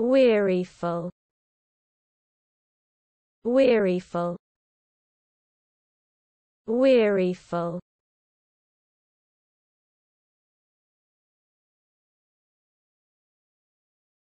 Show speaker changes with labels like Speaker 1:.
Speaker 1: wearyful wearyful wearyful